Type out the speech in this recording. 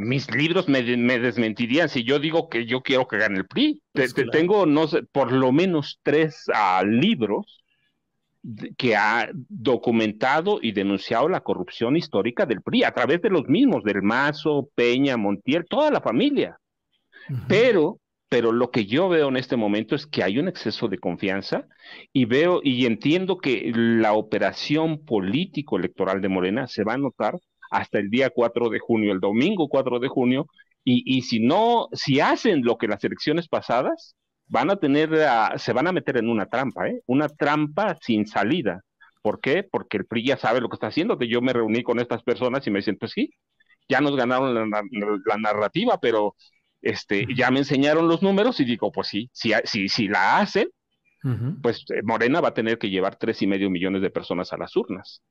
mis libros me, desmentirían si yo digo que yo quiero que gane el PRI. tengo, no sé, por lo menos tres ah, libros que ha documentado y denunciado la corrupción histórica del PRI a través de los mismos, del Mazo, Peña, Montiel, toda la familia. Pero, pero lo que yo veo en este momento es que hay un exceso de confianza y veo y entiendo que la operación político electoral de Morena se va a notar hasta el día 4 de junio, el domingo 4 de junio, y, si no, si hacen lo que las elecciones pasadas, van a tener, ah, se van a meter en una trampa, ¿eh? una trampa sin salida. ¿Por qué? Porque el PRI ya sabe lo que está haciendo. Yo me reuní con estas personas y me dicen, pues sí, ya nos ganaron la, narrativa, pero este, ya me enseñaron los números y digo, pues sí, si, si la hacen, pues eh, Morena va a tener que llevar tres y medio millones de personas a las urnas.